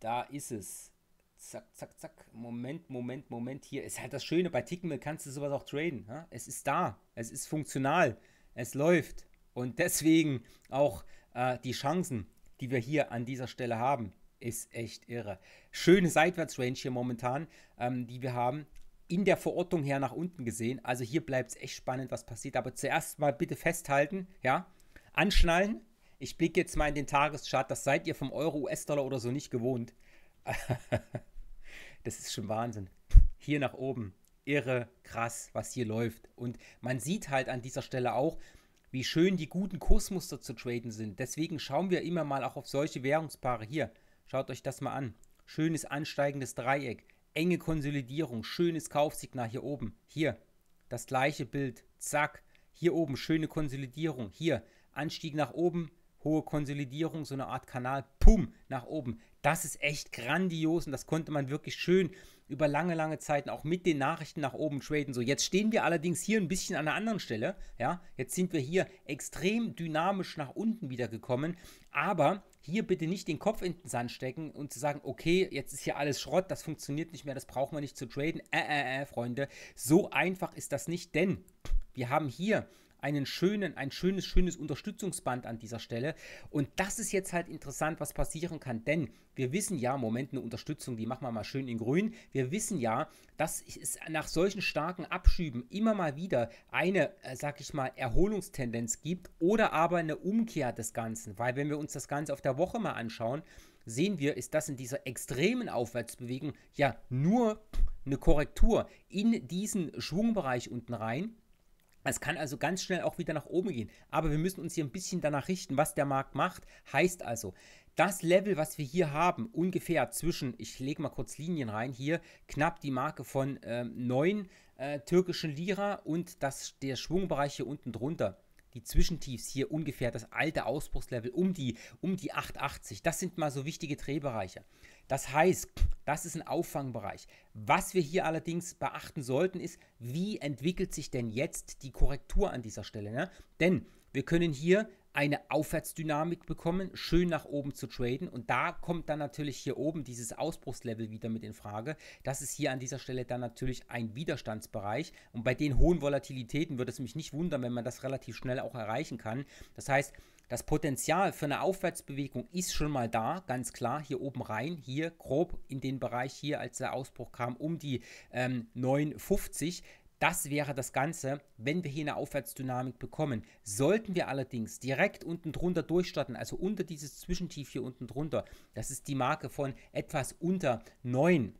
Da ist es. Zack, zack, zack. Moment, Moment, Moment. Hier ist halt das Schöne, bei Tickmill kannst du sowas auch traden. Ja? Es ist da, es ist funktional, es läuft. Und deswegen auch äh, die Chancen, die wir hier an dieser Stelle haben, ist echt irre. Schöne Seitwärtsrange hier momentan, ähm, die wir haben. In der Verortung her nach unten gesehen. Also hier bleibt es echt spannend, was passiert. Aber zuerst mal bitte festhalten, ja, anschnallen. Ich blicke jetzt mal in den Tageschart. Das seid ihr vom Euro, US-Dollar oder so nicht gewohnt. das ist schon Wahnsinn. Hier nach oben. Irre, krass, was hier läuft. Und man sieht halt an dieser Stelle auch, wie schön die guten Kursmuster zu traden sind. Deswegen schauen wir immer mal auch auf solche Währungspaare. Hier, schaut euch das mal an. Schönes ansteigendes Dreieck, enge Konsolidierung, schönes Kaufsignal hier oben. Hier, das gleiche Bild. Zack, hier oben schöne Konsolidierung. Hier, Anstieg nach oben, hohe Konsolidierung, so eine Art Kanal, pum, nach oben. Das ist echt grandios und das konnte man wirklich schön über lange, lange Zeiten auch mit den Nachrichten nach oben traden. So, jetzt stehen wir allerdings hier ein bisschen an einer anderen Stelle. Ja, jetzt sind wir hier extrem dynamisch nach unten wieder gekommen. Aber hier bitte nicht den Kopf in den Sand stecken und zu sagen, okay, jetzt ist hier alles Schrott, das funktioniert nicht mehr, das brauchen wir nicht zu traden. Äh, äh, äh, Freunde, so einfach ist das nicht, denn wir haben hier einen schönen, ein schönes, schönes Unterstützungsband an dieser Stelle. Und das ist jetzt halt interessant, was passieren kann, denn wir wissen ja, Moment, eine Unterstützung, die machen wir mal schön in grün. Wir wissen ja, dass es nach solchen starken Abschüben immer mal wieder eine, äh, sag ich mal, Erholungstendenz gibt oder aber eine Umkehr des Ganzen. Weil wenn wir uns das Ganze auf der Woche mal anschauen, sehen wir, ist das in dieser extremen Aufwärtsbewegung ja nur eine Korrektur in diesen Schwungbereich unten rein es kann also ganz schnell auch wieder nach oben gehen. Aber wir müssen uns hier ein bisschen danach richten, was der Markt macht. Heißt also, das Level, was wir hier haben, ungefähr zwischen, ich lege mal kurz Linien rein, hier knapp die Marke von ähm, 9 äh, türkischen Lira und das, der Schwungbereich hier unten drunter die Zwischentiefs hier ungefähr das alte Ausbruchslevel um die um die 880. Das sind mal so wichtige Drehbereiche. Das heißt, das ist ein Auffangbereich. Was wir hier allerdings beachten sollten, ist, wie entwickelt sich denn jetzt die Korrektur an dieser Stelle? Ne? Denn wir können hier eine Aufwärtsdynamik bekommen, schön nach oben zu traden. Und da kommt dann natürlich hier oben dieses Ausbruchslevel wieder mit in Frage. Das ist hier an dieser Stelle dann natürlich ein Widerstandsbereich. Und bei den hohen Volatilitäten würde es mich nicht wundern, wenn man das relativ schnell auch erreichen kann. Das heißt, das Potenzial für eine Aufwärtsbewegung ist schon mal da, ganz klar, hier oben rein, hier grob in den Bereich hier, als der Ausbruch kam, um die ähm, 9,50. Das wäre das Ganze, wenn wir hier eine Aufwärtsdynamik bekommen. Sollten wir allerdings direkt unten drunter durchstarten, also unter dieses Zwischentief hier unten drunter, das ist die Marke von etwas unter 9,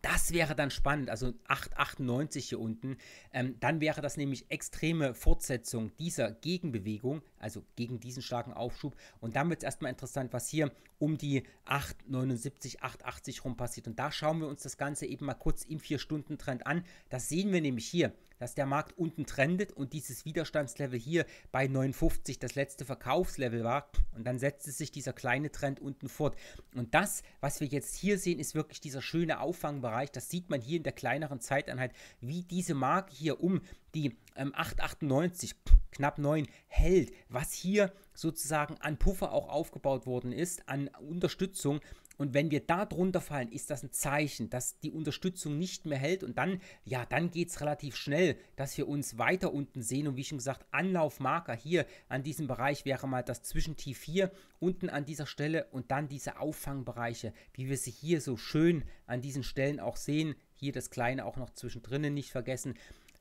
das wäre dann spannend, also 898 hier unten. Ähm, dann wäre das nämlich extreme Fortsetzung dieser Gegenbewegung, also gegen diesen starken Aufschub. Und dann wird es erstmal interessant, was hier um die 8,79, 8,80 rum passiert. Und da schauen wir uns das Ganze eben mal kurz im 4-Stunden-Trend an. Das sehen wir nämlich hier, dass der Markt unten trendet und dieses Widerstandslevel hier bei 9,50 das letzte Verkaufslevel war. Und dann setzte sich dieser kleine Trend unten fort. Und das, was wir jetzt hier sehen, ist wirklich dieser schöne Auffangbereich. Das sieht man hier in der kleineren Zeiteinheit, wie diese Marke hier um die ähm, 898, knapp 9 hält, was hier sozusagen an Puffer auch aufgebaut worden ist, an Unterstützung. Und wenn wir da drunter fallen, ist das ein Zeichen, dass die Unterstützung nicht mehr hält. Und dann, ja, dann geht es relativ schnell, dass wir uns weiter unten sehen. Und wie schon gesagt, Anlaufmarker hier an diesem Bereich wäre mal das Zwischentief hier unten an dieser Stelle und dann diese Auffangbereiche, wie wir sie hier so schön an diesen Stellen auch sehen. Hier das Kleine auch noch zwischendrin nicht vergessen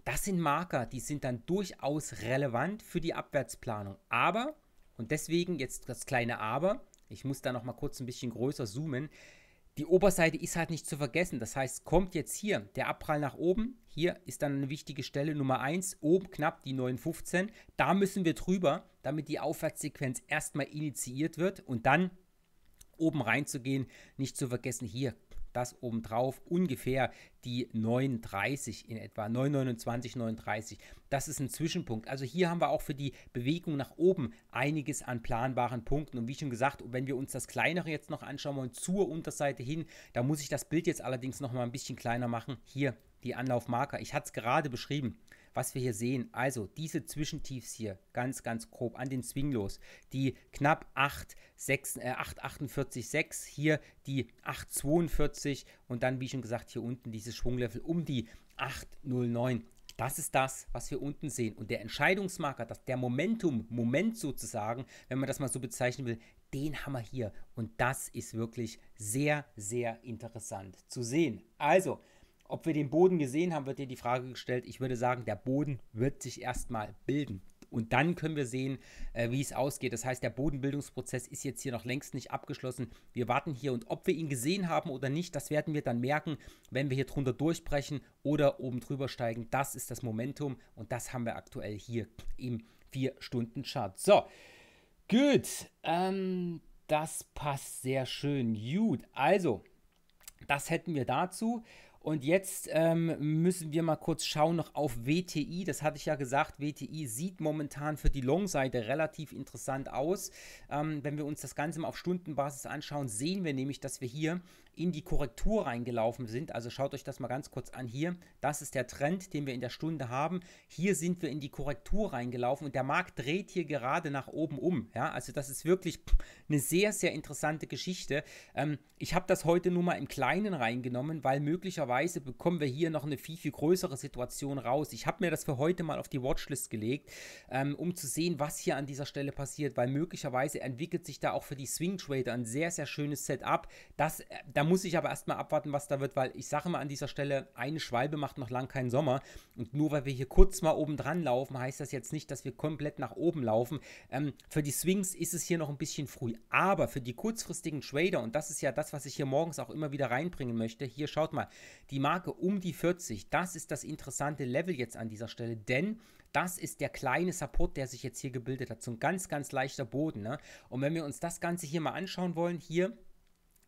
das sind Marker, die sind dann durchaus relevant für die Abwärtsplanung. Aber, und deswegen jetzt das kleine Aber, ich muss da nochmal kurz ein bisschen größer zoomen, die Oberseite ist halt nicht zu vergessen. Das heißt, kommt jetzt hier der Abprall nach oben, hier ist dann eine wichtige Stelle Nummer 1, oben knapp die 915, da müssen wir drüber, damit die Aufwärtssequenz erstmal initiiert wird und dann oben reinzugehen, nicht zu vergessen, hier das obendrauf ungefähr die 9,30 in etwa, 9,29, 9,30. Das ist ein Zwischenpunkt. Also hier haben wir auch für die Bewegung nach oben einiges an planbaren Punkten. Und wie schon gesagt, wenn wir uns das kleinere jetzt noch anschauen wollen, zur Unterseite hin, da muss ich das Bild jetzt allerdings noch mal ein bisschen kleiner machen. Hier die Anlaufmarker. Ich hatte es gerade beschrieben was wir hier sehen, also diese Zwischentiefs hier, ganz, ganz grob an den Swing die knapp 8,48,6, äh, 8, hier die 8,42 und dann, wie schon gesagt, hier unten dieses Schwunglevel um die 8,09. Das ist das, was wir unten sehen. Und der Entscheidungsmarker, das, der Momentum, Moment sozusagen, wenn man das mal so bezeichnen will, den haben wir hier. Und das ist wirklich sehr, sehr interessant zu sehen. Also, ob wir den Boden gesehen haben, wird dir die Frage gestellt. Ich würde sagen, der Boden wird sich erstmal bilden. Und dann können wir sehen, äh, wie es ausgeht. Das heißt, der Bodenbildungsprozess ist jetzt hier noch längst nicht abgeschlossen. Wir warten hier und ob wir ihn gesehen haben oder nicht, das werden wir dann merken, wenn wir hier drunter durchbrechen oder oben drüber steigen. Das ist das Momentum und das haben wir aktuell hier im 4-Stunden-Chart. So, gut. Ähm, das passt sehr schön. Gut, also, das hätten wir dazu. Und jetzt ähm, müssen wir mal kurz schauen noch auf WTI. Das hatte ich ja gesagt, WTI sieht momentan für die Long-Seite relativ interessant aus. Ähm, wenn wir uns das Ganze mal auf Stundenbasis anschauen, sehen wir nämlich, dass wir hier in die Korrektur reingelaufen sind. Also schaut euch das mal ganz kurz an hier. Das ist der Trend, den wir in der Stunde haben. Hier sind wir in die Korrektur reingelaufen und der Markt dreht hier gerade nach oben um. Ja, also das ist wirklich eine sehr, sehr interessante Geschichte. Ähm, ich habe das heute nur mal im Kleinen reingenommen, weil möglicherweise bekommen wir hier noch eine viel, viel größere Situation raus. Ich habe mir das für heute mal auf die Watchlist gelegt, ähm, um zu sehen, was hier an dieser Stelle passiert, weil möglicherweise entwickelt sich da auch für die Swing Trader ein sehr, sehr schönes Setup. Das, äh, da muss ich aber erstmal abwarten, was da wird, weil ich sage mal an dieser Stelle, eine Schwalbe macht noch lang keinen Sommer. Und nur weil wir hier kurz mal oben dran laufen, heißt das jetzt nicht, dass wir komplett nach oben laufen. Ähm, für die Swings ist es hier noch ein bisschen früh. Aber für die kurzfristigen Trader, und das ist ja das, was ich hier morgens auch immer wieder reinbringen möchte, hier schaut mal, die Marke um die 40, das ist das interessante Level jetzt an dieser Stelle, denn das ist der kleine Support, der sich jetzt hier gebildet hat. So ein ganz, ganz leichter Boden. Ne? Und wenn wir uns das Ganze hier mal anschauen wollen, hier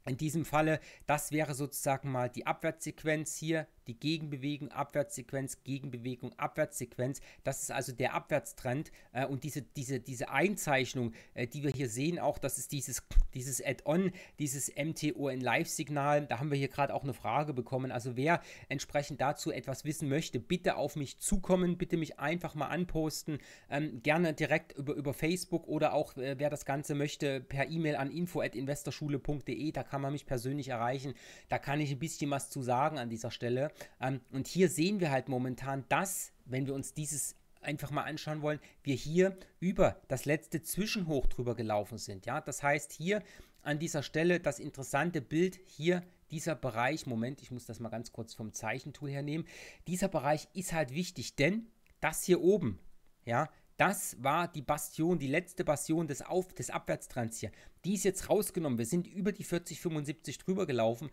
in diesem Falle, das wäre sozusagen mal die Abwärtssequenz hier die Gegenbewegung, Abwärtssequenz, Gegenbewegung, Abwärtssequenz. Das ist also der Abwärtstrend äh, und diese, diese, diese Einzeichnung, äh, die wir hier sehen, auch das ist dieses, dieses Add-on, dieses MTON-Live-Signal. Da haben wir hier gerade auch eine Frage bekommen. Also wer entsprechend dazu etwas wissen möchte, bitte auf mich zukommen, bitte mich einfach mal anposten, ähm, gerne direkt über, über Facebook oder auch äh, wer das Ganze möchte, per E-Mail an info.investorschule.de, da kann man mich persönlich erreichen, da kann ich ein bisschen was zu sagen an dieser Stelle. Ähm, und hier sehen wir halt momentan, dass, wenn wir uns dieses einfach mal anschauen wollen, wir hier über das letzte Zwischenhoch drüber gelaufen sind. Ja, das heißt hier an dieser Stelle das interessante Bild hier dieser Bereich, Moment, ich muss das mal ganz kurz vom Zeichentool hernehmen. Dieser Bereich ist halt wichtig, denn das hier oben, ja, das war die Bastion, die letzte Bastion des, Auf des Abwärtstrends hier. Die ist jetzt rausgenommen. Wir sind über die 40,75 drüber gelaufen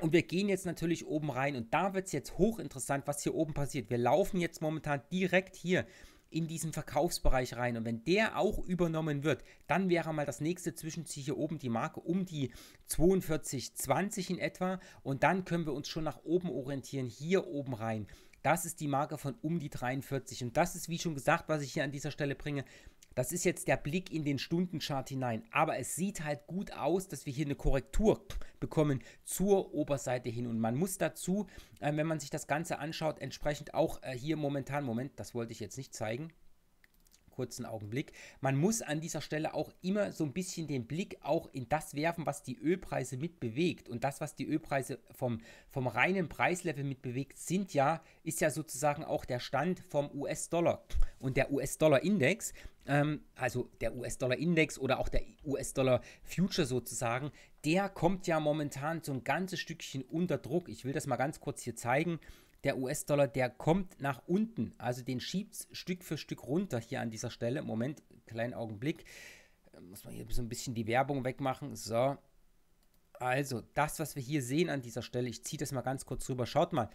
und wir gehen jetzt natürlich oben rein und da wird es jetzt hochinteressant, was hier oben passiert. Wir laufen jetzt momentan direkt hier in diesen Verkaufsbereich rein. Und wenn der auch übernommen wird, dann wäre mal das nächste Zwischenziel hier oben die Marke um die 42,20 in etwa. Und dann können wir uns schon nach oben orientieren, hier oben rein. Das ist die Marke von um die 43. Und das ist, wie schon gesagt, was ich hier an dieser Stelle bringe, das ist jetzt der Blick in den Stundenchart hinein. Aber es sieht halt gut aus, dass wir hier eine Korrektur bekommen zur Oberseite hin. Und man muss dazu, äh, wenn man sich das Ganze anschaut, entsprechend auch äh, hier momentan, Moment, das wollte ich jetzt nicht zeigen, kurzen Augenblick. Man muss an dieser Stelle auch immer so ein bisschen den Blick auch in das werfen, was die Ölpreise mit bewegt. Und das, was die Ölpreise vom, vom reinen Preislevel mitbewegt, sind ja, ist ja sozusagen auch der Stand vom US-Dollar und der US-Dollar-Index ähm, also der US-Dollar-Index oder auch der US-Dollar-Future sozusagen, der kommt ja momentan so ein ganzes Stückchen unter Druck. Ich will das mal ganz kurz hier zeigen. Der US-Dollar, der kommt nach unten, also den schiebt Stück für Stück runter hier an dieser Stelle. Moment, kleinen Augenblick. Ähm, muss man hier so ein bisschen die Werbung wegmachen. So, also, das, was wir hier sehen an dieser Stelle, ich ziehe das mal ganz kurz rüber. Schaut mal,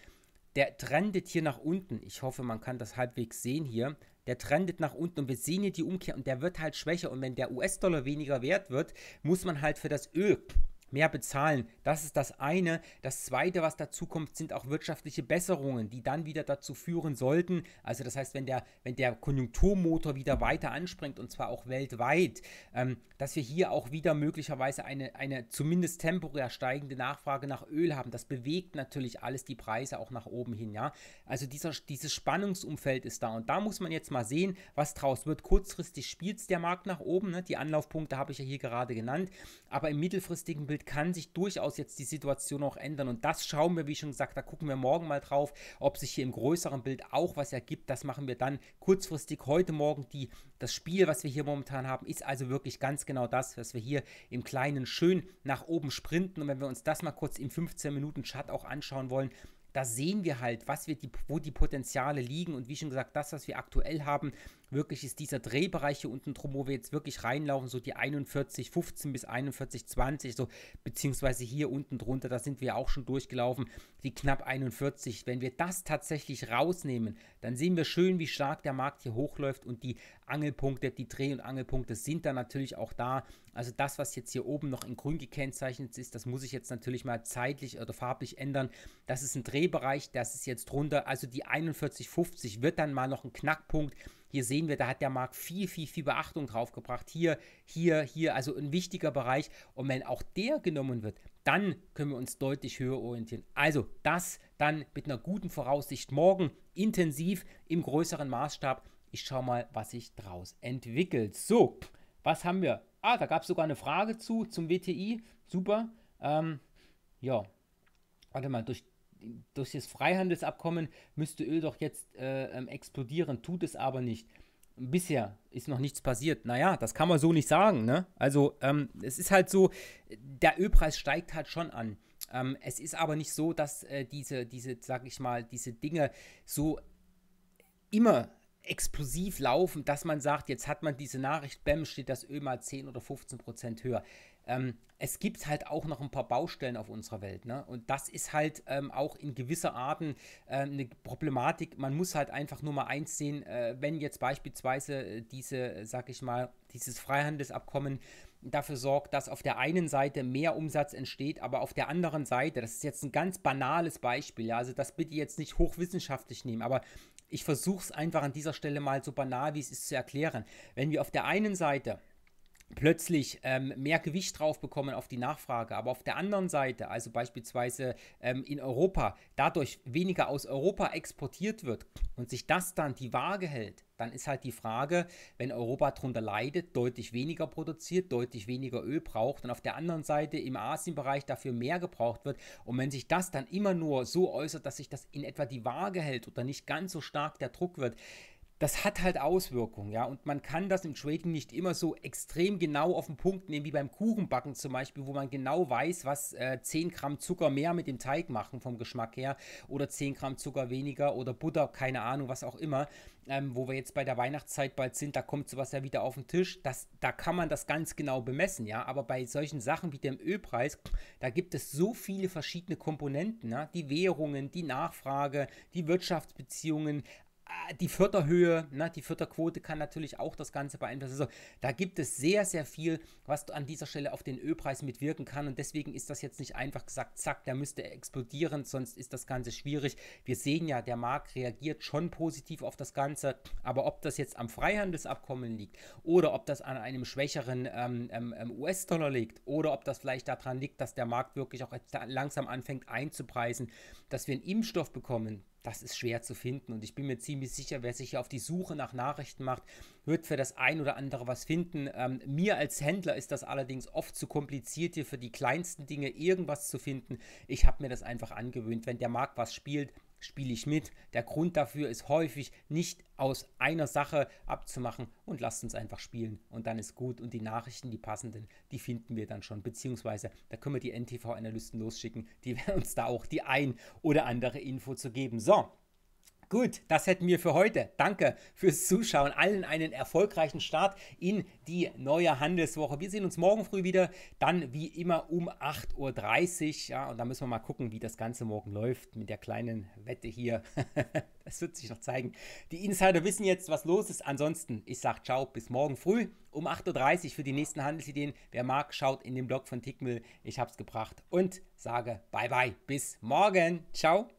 der trendet hier nach unten. Ich hoffe, man kann das halbwegs sehen hier der trendet nach unten und wir sehen hier die Umkehr und der wird halt schwächer und wenn der US-Dollar weniger wert wird, muss man halt für das Öl mehr bezahlen. Das ist das eine. Das zweite, was dazu kommt, sind auch wirtschaftliche Besserungen, die dann wieder dazu führen sollten. Also das heißt, wenn der, wenn der Konjunkturmotor wieder weiter anspringt, und zwar auch weltweit, ähm, dass wir hier auch wieder möglicherweise eine, eine zumindest temporär steigende Nachfrage nach Öl haben. Das bewegt natürlich alles die Preise auch nach oben hin. Ja? Also dieser, dieses Spannungsumfeld ist da. Und da muss man jetzt mal sehen, was draus wird. Kurzfristig spielt der Markt nach oben. Ne? Die Anlaufpunkte habe ich ja hier gerade genannt. Aber im mittelfristigen Bild kann sich durchaus jetzt die Situation auch ändern. Und das schauen wir, wie schon gesagt, da gucken wir morgen mal drauf, ob sich hier im größeren Bild auch was ergibt. Das machen wir dann kurzfristig heute Morgen. Die, das Spiel, was wir hier momentan haben, ist also wirklich ganz genau das, was wir hier im Kleinen schön nach oben sprinten. Und wenn wir uns das mal kurz im 15-Minuten-Chat auch anschauen wollen, da sehen wir halt, was wir die, wo die Potenziale liegen. Und wie schon gesagt, das, was wir aktuell haben, wirklich ist dieser Drehbereich hier unten drum, wo wir jetzt wirklich reinlaufen, so die 41,15 bis 41,20, so beziehungsweise hier unten drunter, da sind wir auch schon durchgelaufen, die knapp 41. Wenn wir das tatsächlich rausnehmen, dann sehen wir schön, wie stark der Markt hier hochläuft und die Angelpunkte, die Dreh- und Angelpunkte sind dann natürlich auch da. Also das, was jetzt hier oben noch in grün gekennzeichnet ist, das muss ich jetzt natürlich mal zeitlich oder farblich ändern. Das ist ein Drehbereich, das ist jetzt drunter, also die 41,50 wird dann mal noch ein Knackpunkt. Hier sehen wir, da hat der Markt viel, viel, viel Beachtung drauf gebracht. Hier, hier, hier, also ein wichtiger Bereich. Und wenn auch der genommen wird, dann können wir uns deutlich höher orientieren. Also das dann mit einer guten Voraussicht morgen intensiv im größeren Maßstab. Ich schaue mal, was sich draus entwickelt. So, was haben wir? Ah, da gab es sogar eine Frage zu, zum WTI. Super. Ähm, ja, warte mal, durch durch das Freihandelsabkommen müsste Öl doch jetzt äh, ähm, explodieren, tut es aber nicht. Bisher ist noch nichts passiert. Naja, das kann man so nicht sagen. Ne? Also ähm, es ist halt so, der Ölpreis steigt halt schon an. Ähm, es ist aber nicht so, dass äh, diese, diese, sag ich mal, diese Dinge so immer explosiv laufen, dass man sagt, jetzt hat man diese Nachricht, bäm, steht das Öl mal 10 oder 15 Prozent höher. Ähm, es gibt halt auch noch ein paar Baustellen auf unserer Welt. Ne? Und das ist halt ähm, auch in gewisser Art äh, eine Problematik. Man muss halt einfach nur mal eins sehen, äh, wenn jetzt beispielsweise äh, diese, äh, sag ich mal, dieses Freihandelsabkommen dafür sorgt, dass auf der einen Seite mehr Umsatz entsteht, aber auf der anderen Seite, das ist jetzt ein ganz banales Beispiel, ja, also das bitte jetzt nicht hochwissenschaftlich nehmen, aber ich versuche es einfach an dieser Stelle mal so banal, wie es ist, zu erklären. Wenn wir auf der einen Seite plötzlich ähm, mehr Gewicht drauf bekommen auf die Nachfrage, aber auf der anderen Seite, also beispielsweise ähm, in Europa, dadurch weniger aus Europa exportiert wird und sich das dann die Waage hält, dann ist halt die Frage, wenn Europa darunter leidet, deutlich weniger produziert, deutlich weniger Öl braucht und auf der anderen Seite im Asienbereich dafür mehr gebraucht wird. Und wenn sich das dann immer nur so äußert, dass sich das in etwa die Waage hält oder nicht ganz so stark der Druck wird, das hat halt Auswirkungen, ja. Und man kann das im Trading nicht immer so extrem genau auf den Punkt nehmen, wie beim Kuchenbacken zum Beispiel, wo man genau weiß, was äh, 10 Gramm Zucker mehr mit dem Teig machen vom Geschmack her oder 10 Gramm Zucker weniger oder Butter, keine Ahnung, was auch immer. Ähm, wo wir jetzt bei der Weihnachtszeit bald sind, da kommt sowas ja wieder auf den Tisch. Das, da kann man das ganz genau bemessen, ja. Aber bei solchen Sachen wie dem Ölpreis, da gibt es so viele verschiedene Komponenten, ja? die Währungen, die Nachfrage, die Wirtschaftsbeziehungen, Ah, die Förderhöhe, ne, die Förderquote kann natürlich auch das Ganze beeinflussen. Also da gibt es sehr, sehr viel, was an dieser Stelle auf den Ölpreis mitwirken kann. Und deswegen ist das jetzt nicht einfach gesagt, zack, der müsste explodieren, sonst ist das Ganze schwierig. Wir sehen ja, der Markt reagiert schon positiv auf das Ganze. Aber ob das jetzt am Freihandelsabkommen liegt oder ob das an einem schwächeren ähm, ähm, ähm US-Dollar liegt oder ob das vielleicht daran liegt, dass der Markt wirklich auch langsam anfängt einzupreisen, dass wir einen Impfstoff bekommen, das ist schwer zu finden. Und ich bin mir ziemlich sicher, wer sich hier auf die Suche nach Nachrichten macht, wird für das ein oder andere was finden. Ähm, mir als Händler ist das allerdings oft zu kompliziert, hier für die kleinsten Dinge irgendwas zu finden. Ich habe mir das einfach angewöhnt. Wenn der Markt was spielt, spiele ich mit. Der Grund dafür ist häufig nicht aus einer Sache abzumachen und lasst uns einfach spielen und dann ist gut und die Nachrichten, die passenden, die finden wir dann schon, beziehungsweise da können wir die NTV-Analysten losschicken, die werden uns da auch die ein oder andere Info zu geben. So, Gut, das hätten wir für heute. Danke fürs Zuschauen. Allen einen erfolgreichen Start in die neue Handelswoche. Wir sehen uns morgen früh wieder, dann wie immer um 8.30 Uhr. Ja, und da müssen wir mal gucken, wie das Ganze morgen läuft mit der kleinen Wette hier. das wird sich noch zeigen. Die Insider wissen jetzt, was los ist. Ansonsten, ich sage ciao, bis morgen früh um 8.30 Uhr für die nächsten Handelsideen. Wer mag, schaut in den Blog von Tickmill. Ich habe es gebracht und sage bye bye. Bis morgen. Ciao.